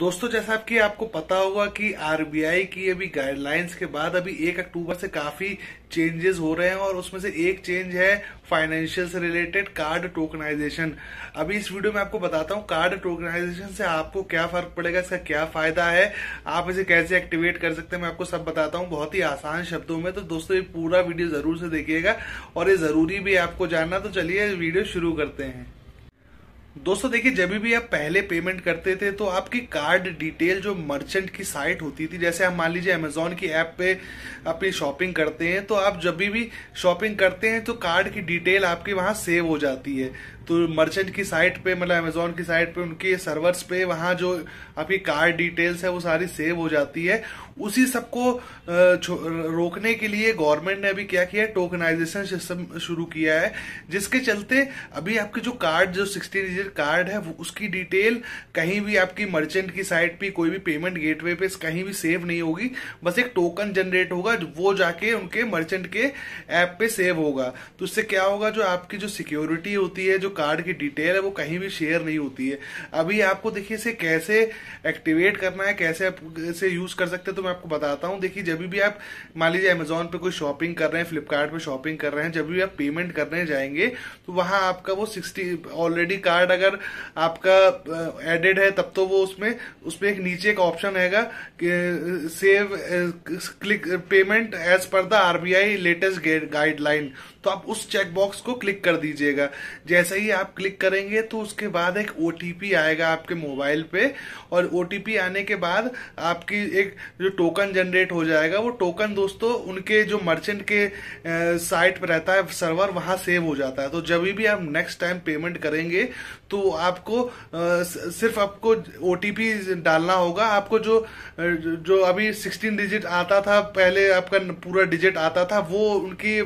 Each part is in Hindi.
दोस्तों जैसा आपकी आपको पता होगा कि आरबीआई की अभी गाइडलाइंस के बाद अभी एक अक्टूबर से काफी चेंजेस हो रहे हैं और उसमें से एक चेंज है फाइनेंशियल से रिलेटेड कार्ड टोकनाइजेशन अभी इस वीडियो में आपको बताता हूँ कार्ड टोकनाइजेशन से आपको क्या फर्क पड़ेगा इसका क्या फायदा है आप इसे कैसे एक्टिवेट कर सकते हैं मैं आपको सब बताता हूँ बहुत ही आसान शब्दों में तो दोस्तों ये पूरा वीडियो जरूर से देखिएगा और ये जरूरी भी आपको जानना तो चलिए वीडियो शुरू करते हैं दोस्तों देखिए जब भी आप पहले पेमेंट करते थे तो आपकी कार्ड डिटेल जो मर्चेंट की साइट होती थी जैसे हम मान लीजिए अमेजोन की ऐप पे अपनी शॉपिंग करते हैं तो आप जब भी शॉपिंग करते हैं तो कार्ड की डिटेल आपकी वहां सेव हो जाती है तो मर्चेंट की साइट पे मतलब अमेजोन की साइट पे उनके सर्वर्स पे वहाँ जो आपकी कार्ड डिटेल्स है वो सारी सेव हो जाती है उसी सबको रोकने के लिए गवर्नमेंट ने अभी क्या किया है टोकनाइजेशन सिस्टम शुरू किया है जिसके चलते अभी आपके जो कार्ड जो सिक्सटी डिजिट कार्ड है उसकी डिटेल कहीं भी आपकी मर्चेंट की साइट पे कोई भी पेमेंट गेटवे पे कहीं भी सेव नहीं होगी बस एक टोकन जनरेट होगा वो जाके उनके मर्चेंट के ऐप पे सेव होगा तो उससे क्या होगा जो आपकी जो सिक्योरिटी होती है जो कार्ड की डिटेल है वो कहीं भी शेयर नहीं होती है अभी आपको देखिए इसे कैसे एक्टिवेट करना है कैसे आप इसे यूज कर सकते हैं तो मैं आपको बताता हूँ देखिए जब भी आप मान लीजिए अमेजोन पे कोई शॉपिंग कर रहे हैं फ्लिपकार्ट शॉपिंग कर रहे हैं जब भी आप पेमेंट करने जाएंगे तो वहां आपका वो सिक्सटी ऑलरेडी कार्ड अगर आपका एडेड है तब तो वो उसमें उसमें एक नीचे एक ऑप्शन रहेगा save click payment as per the RBI latest guideline तो आप उस चेकबॉक्स को क्लिक कर दीजिएगा जैसे ही आप क्लिक करेंगे तो उसके बाद एक ओ आएगा आपके मोबाइल पे और ओ आने के बाद आपकी एक जो टोकन जनरेट हो जाएगा वो टोकन दोस्तों उनके जो मर्चेंट के साइट पर रहता है सर्वर वहां सेव हो जाता है तो जब भी आप नेक्स्ट टाइम पेमेंट करेंगे तो आपको सिर्फ आपको ओ डालना होगा आपको जो जो अभी 16 डिजिट आता था पहले आपका पूरा डिजिट आता था वो उनकी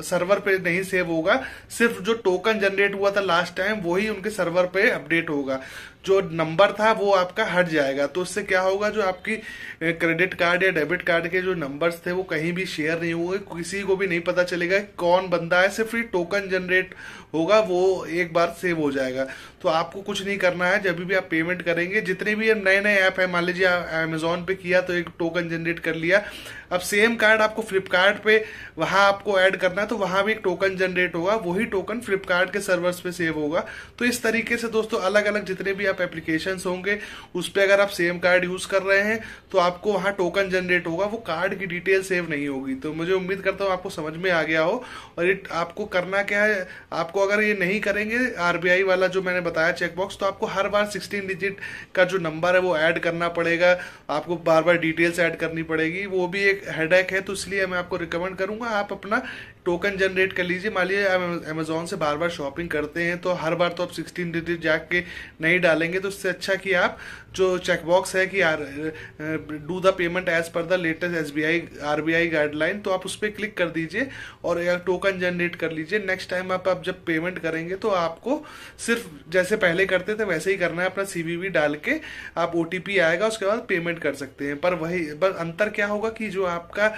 सर्वर पे नहीं सेव होगा सिर्फ जो टोकन जनरेट हुआ था लास्ट टाइम वही उनके सर्वर पे अपडेट होगा जो नंबर था वो आपका हट जाएगा तो उससे क्या होगा जो आपकी क्रेडिट कार्ड या डेबिट कार्ड के जो नंबर्स थे वो कहीं भी शेयर नहीं होंगे किसी को भी नहीं पता चलेगा कौन बंदा है सिर्फ ये टोकन जनरेट होगा वो एक बार सेव हो जाएगा तो आपको कुछ नहीं करना है जब भी आप पेमेंट करेंगे जितने भी नए नए ऐप है मान लीजिए अमेजोन पे किया तो एक टोकन जनरेट कर लिया अब सेम कार्ड आपको फ्लिपकार्ट पे वहां आपको ऐड करना है तो वहां भी एक टोकन जनरेट होगा वही टोकन फ्लिपकार्ट के सर्वर्स पे सेव होगा तो इस तरीके से दोस्तों अलग अलग जितने भी आप एप्लीकेशन होंगे उस पर अगर आप सेम कार्ड यूज कर रहे हैं तो आपको वहां टोकन जनरेट होगा वो कार्ड की डिटेल सेव नहीं होगी तो मुझे उम्मीद करता हूँ आपको समझ में आ गया हो और ये आपको करना क्या है आपको अगर ये नहीं करेंगे आरबीआई वाला जो मैंने बताया चेकबॉक्स तो आपको हर बार सिक्सटीन डिजिट का जो नंबर है वो ऐड करना पड़ेगा आपको बार बार डिटेल्स ऐड करनी पड़ेगी वो भी एक हेडेक है तो इसलिए मैं आपको रिकमेंड करूंगा आप अपना टोकन जनरेट कर लीजिए मान लीजिए आप अमेजोन से बार बार शॉपिंग करते हैं तो हर बार तो आप सिक्सटीन डिजिट जाके नहीं डालेंगे तो उससे अच्छा कि आप जो चेकबॉक्स है कि are due the payment as per the latest S B I R B I guideline तो आप उस पर क्लिक कर दीजिए और या टोकन जनरेट कर लीजिए नेक्स्ट टाइम आप, आप जब पेमेंट करेंगे तो आपको सिर्फ जैसे पहले करते थे वैसे ही करना है अपना सी वी वी डाल के आप ओ टी पी आएगा उसके बाद पेमेंट कर सकते हैं पर वही पर अंतर क्या होगा कि जो आपका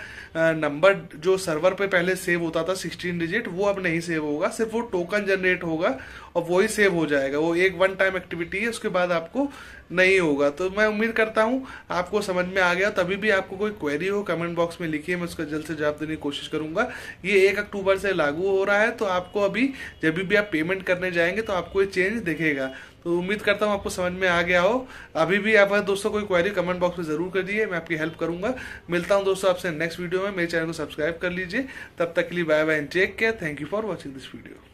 नंबर uh, जो सर्वर पर पहले सेव होता होता था सिक्सटीन डिजिट वो अब नहीं सेव होगा सिर्फ वो टोकन जनरेट होगा और वही सेव हो जाएगा वो एक वन टाइम एक्टिविटी है उसके बाद आपको नहीं होगा तो मैं उम्मीद करता हूँ आपको समझ में आ गया तभी भी आपको कोई क्वेरी हो कमेंट बॉक्स में लिखिए मैं उसका जल्द से जवाब देने की कोशिश करूंगा ये एक अक्टूबर से लागू हो रहा है तो आपको अभी जब भी आप पेमेंट करने जाएंगे तो आपको ये चेंज दिखेगा तो उम्मीद करता हूँ आपको समझ में आ गया हो अभी भी आप दोस्तों कोई क्वारी कमेंट बॉक्स में ज़रूर कर दिए मैं आपकी हेल्प करूंगा मिलता हूँ दोस्तों आपसे नेक्स्ट वीडियो में मेरे चैनल को सब्सक्राइब कर लीजिए तब तक के लिए bye bye and take care thank you for watching this video